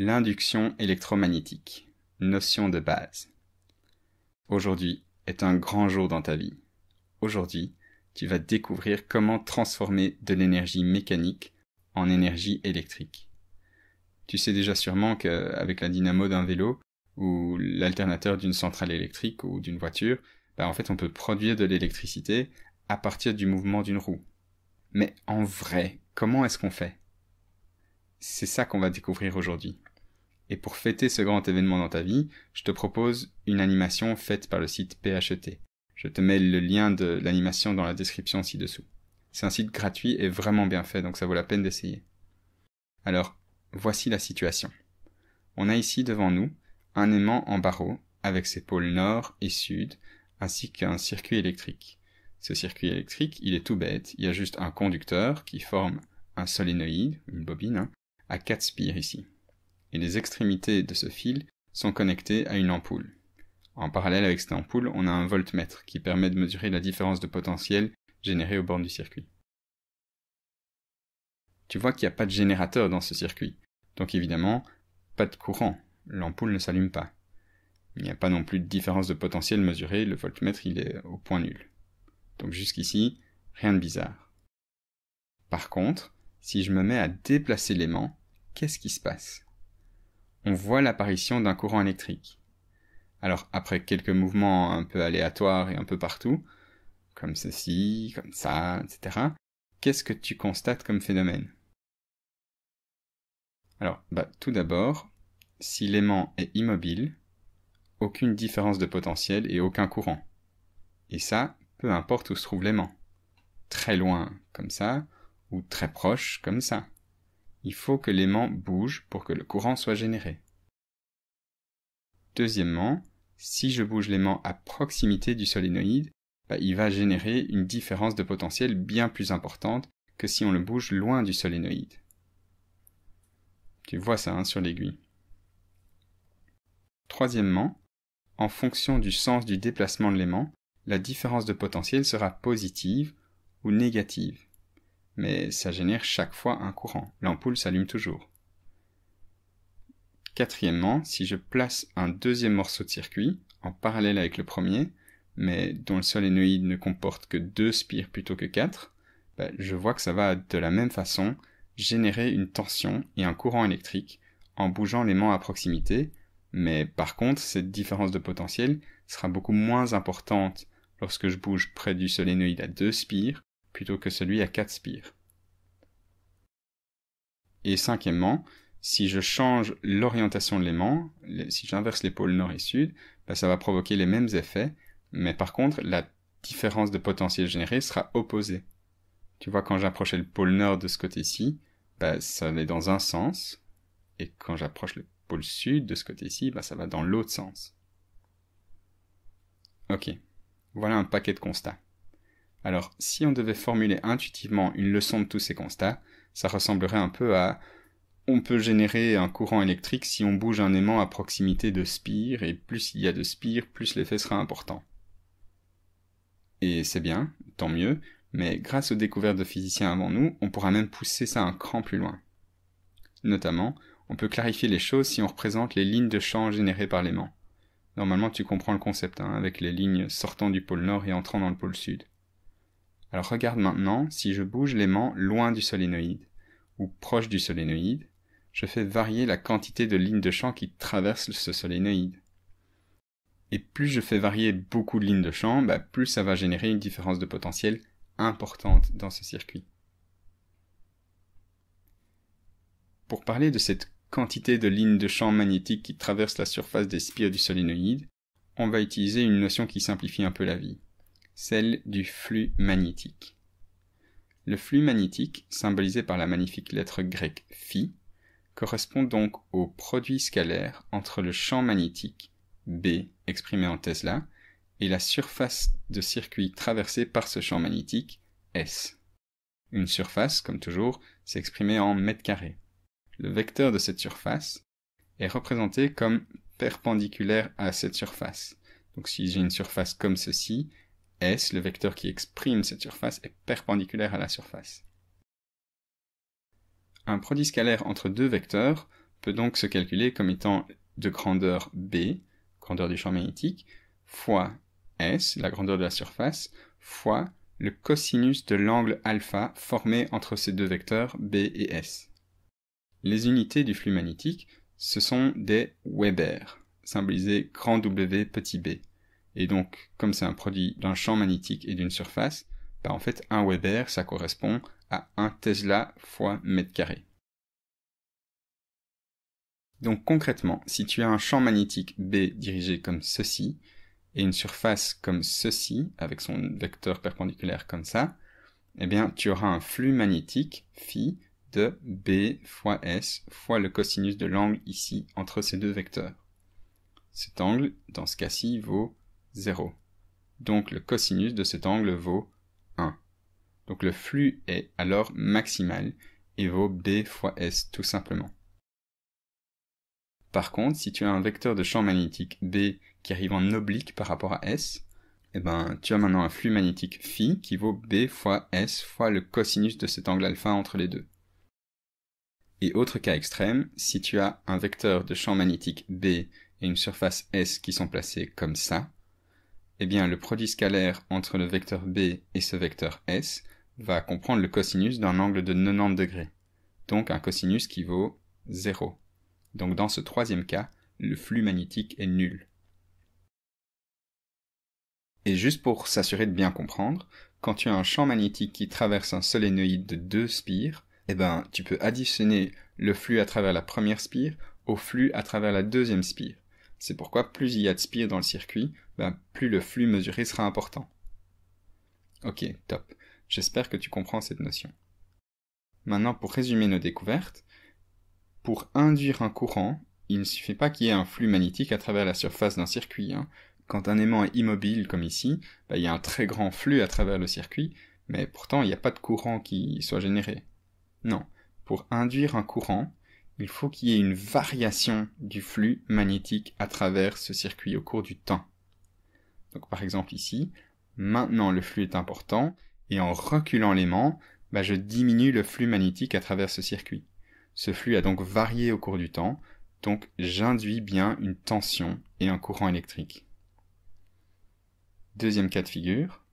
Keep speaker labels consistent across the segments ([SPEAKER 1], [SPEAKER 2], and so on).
[SPEAKER 1] L'induction électromagnétique, notion de base. Aujourd'hui est un grand jour dans ta vie. Aujourd'hui, tu vas découvrir comment transformer de l'énergie mécanique en énergie électrique. Tu sais déjà sûrement qu'avec la dynamo d'un vélo ou l'alternateur d'une centrale électrique ou d'une voiture, bah, en fait on peut produire de l'électricité à partir du mouvement d'une roue. Mais en vrai, comment est-ce qu'on fait C'est ça qu'on va découvrir aujourd'hui. Et pour fêter ce grand événement dans ta vie, je te propose une animation faite par le site PHET. Je te mets le lien de l'animation dans la description ci-dessous. C'est un site gratuit et vraiment bien fait, donc ça vaut la peine d'essayer. Alors, voici la situation. On a ici devant nous un aimant en barreau avec ses pôles nord et sud, ainsi qu'un circuit électrique. Ce circuit électrique, il est tout bête, il y a juste un conducteur qui forme un solénoïde, une bobine, hein, à quatre spires ici et les extrémités de ce fil sont connectées à une ampoule. En parallèle avec cette ampoule, on a un voltmètre qui permet de mesurer la différence de potentiel générée au bord du circuit. Tu vois qu'il n'y a pas de générateur dans ce circuit, donc évidemment, pas de courant, l'ampoule ne s'allume pas. Il n'y a pas non plus de différence de potentiel mesurée, le voltmètre il est au point nul. Donc jusqu'ici, rien de bizarre. Par contre, si je me mets à déplacer l'aimant, qu'est-ce qui se passe on voit l'apparition d'un courant électrique. Alors après quelques mouvements un peu aléatoires et un peu partout, comme ceci, comme ça, etc., qu'est-ce que tu constates comme phénomène Alors bah, tout d'abord, si l'aimant est immobile, aucune différence de potentiel et aucun courant. Et ça, peu importe où se trouve l'aimant. Très loin, comme ça, ou très proche, comme ça il faut que l'aimant bouge pour que le courant soit généré. Deuxièmement, si je bouge l'aimant à proximité du solénoïde, bah, il va générer une différence de potentiel bien plus importante que si on le bouge loin du solénoïde. Tu vois ça hein, sur l'aiguille. Troisièmement, en fonction du sens du déplacement de l'aimant, la différence de potentiel sera positive ou négative mais ça génère chaque fois un courant. L'ampoule s'allume toujours. Quatrièmement, si je place un deuxième morceau de circuit, en parallèle avec le premier, mais dont le solénoïde ne comporte que deux spires plutôt que quatre, bah, je vois que ça va de la même façon générer une tension et un courant électrique en bougeant l'aimant à proximité, mais par contre, cette différence de potentiel sera beaucoup moins importante lorsque je bouge près du solénoïde à deux spires plutôt que celui à 4 spires. Et cinquièmement, si je change l'orientation de l'aimant, si j'inverse les pôles nord et sud, bah, ça va provoquer les mêmes effets, mais par contre, la différence de potentiel généré sera opposée. Tu vois, quand j'approchais le pôle nord de ce côté-ci, bah, ça allait dans un sens, et quand j'approche le pôle sud de ce côté-ci, bah, ça va dans l'autre sens. Ok, voilà un paquet de constats. Alors, si on devait formuler intuitivement une leçon de tous ces constats, ça ressemblerait un peu à on peut générer un courant électrique si on bouge un aimant à proximité de spire, et plus il y a de spire, plus l'effet sera important. Et c'est bien, tant mieux, mais grâce aux découvertes de physiciens avant nous, on pourra même pousser ça un cran plus loin. Notamment, on peut clarifier les choses si on représente les lignes de champ générées par l'aimant. Normalement, tu comprends le concept, hein, avec les lignes sortant du pôle Nord et entrant dans le pôle Sud. Alors regarde maintenant si je bouge l'aimant loin du solénoïde ou proche du solénoïde, je fais varier la quantité de lignes de champ qui traversent ce solénoïde. Et plus je fais varier beaucoup de lignes de champ, bah, plus ça va générer une différence de potentiel importante dans ce circuit. Pour parler de cette quantité de lignes de champ magnétique qui traversent la surface des spires du solénoïde, on va utiliser une notion qui simplifie un peu la vie celle du flux magnétique. Le flux magnétique, symbolisé par la magnifique lettre grecque phi, correspond donc au produit scalaire entre le champ magnétique B exprimé en Tesla et la surface de circuit traversée par ce champ magnétique S. Une surface, comme toujours, s'est en mètres carrés. Le vecteur de cette surface est représenté comme perpendiculaire à cette surface. Donc si j'ai une surface comme ceci, S, le vecteur qui exprime cette surface, est perpendiculaire à la surface. Un produit scalaire entre deux vecteurs peut donc se calculer comme étant de grandeur B, grandeur du champ magnétique, fois S, la grandeur de la surface, fois le cosinus de l'angle alpha formé entre ces deux vecteurs B et S. Les unités du flux magnétique, ce sont des Weber, symbolisés grand W petit b. Et donc, comme c'est un produit d'un champ magnétique et d'une surface, bah, en fait, un Weber, ça correspond à 1 Tesla fois mètre carré. Donc concrètement, si tu as un champ magnétique B dirigé comme ceci, et une surface comme ceci, avec son vecteur perpendiculaire comme ça, eh bien, tu auras un flux magnétique, phi, de B fois S fois le cosinus de l'angle ici, entre ces deux vecteurs. Cet angle, dans ce cas-ci, vaut 0. Donc le cosinus de cet angle vaut 1. Donc le flux est alors maximal et vaut b fois s tout simplement. Par contre, si tu as un vecteur de champ magnétique b qui arrive en oblique par rapport à s, eh ben, tu as maintenant un flux magnétique phi qui vaut b fois s fois le cosinus de cet angle alpha entre les deux. Et autre cas extrême, si tu as un vecteur de champ magnétique b et une surface s qui sont placées comme ça, eh bien le produit scalaire entre le vecteur b et ce vecteur s va comprendre le cosinus d'un angle de 90 degrés, donc un cosinus qui vaut 0. Donc dans ce troisième cas, le flux magnétique est nul. Et juste pour s'assurer de bien comprendre, quand tu as un champ magnétique qui traverse un solénoïde de deux spires, eh bien, tu peux additionner le flux à travers la première spire au flux à travers la deuxième spire. C'est pourquoi plus il y a de spires dans le circuit, ben, plus le flux mesuré sera important. Ok, top. J'espère que tu comprends cette notion. Maintenant, pour résumer nos découvertes, pour induire un courant, il ne suffit pas qu'il y ait un flux magnétique à travers la surface d'un circuit. Hein. Quand un aimant est immobile, comme ici, ben, il y a un très grand flux à travers le circuit, mais pourtant il n'y a pas de courant qui soit généré. Non, pour induire un courant, il faut qu'il y ait une variation du flux magnétique à travers ce circuit au cours du temps. Donc par exemple ici, maintenant le flux est important, et en reculant l'aimant, bah, je diminue le flux magnétique à travers ce circuit. Ce flux a donc varié au cours du temps, donc j'induis bien une tension et un courant électrique. Deuxième cas de figure.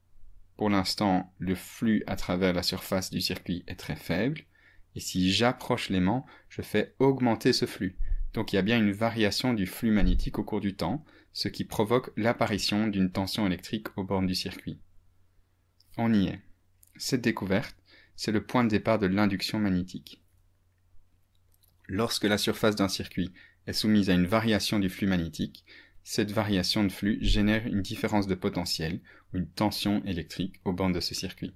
[SPEAKER 1] Pour l'instant, le flux à travers la surface du circuit est très faible, et si j'approche l'aimant, je fais augmenter ce flux. Donc il y a bien une variation du flux magnétique au cours du temps, ce qui provoque l'apparition d'une tension électrique aux bornes du circuit. On y est. Cette découverte, c'est le point de départ de l'induction magnétique. Lorsque la surface d'un circuit est soumise à une variation du flux magnétique, cette variation de flux génère une différence de potentiel ou une tension électrique aux bornes de ce circuit.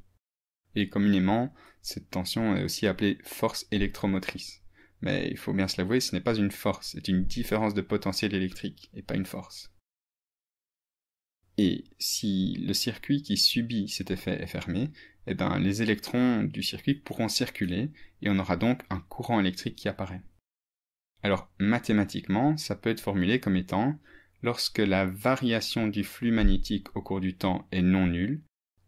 [SPEAKER 1] Et communément, cette tension est aussi appelée force électromotrice. Mais il faut bien se l'avouer, ce n'est pas une force, c'est une différence de potentiel électrique, et pas une force. Et si le circuit qui subit cet effet est fermé, eh ben, les électrons du circuit pourront circuler et on aura donc un courant électrique qui apparaît. Alors mathématiquement, ça peut être formulé comme étant lorsque la variation du flux magnétique au cours du temps est non nulle,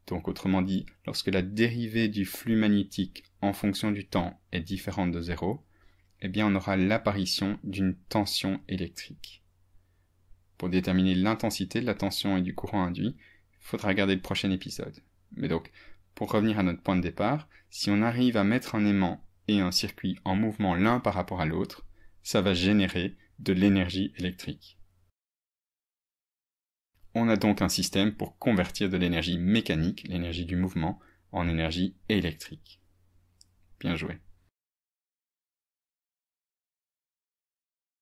[SPEAKER 1] donc autrement dit, lorsque la dérivée du flux magnétique en fonction du temps est différente de zéro, eh bien on aura l'apparition d'une tension électrique. Pour déterminer l'intensité de la tension et du courant induit, il faudra regarder le prochain épisode. Mais donc, pour revenir à notre point de départ, si on arrive à mettre un aimant et un circuit en mouvement l'un par rapport à l'autre, ça va générer de l'énergie électrique. On a donc un système pour convertir de l'énergie mécanique, l'énergie du mouvement, en énergie électrique. Bien joué.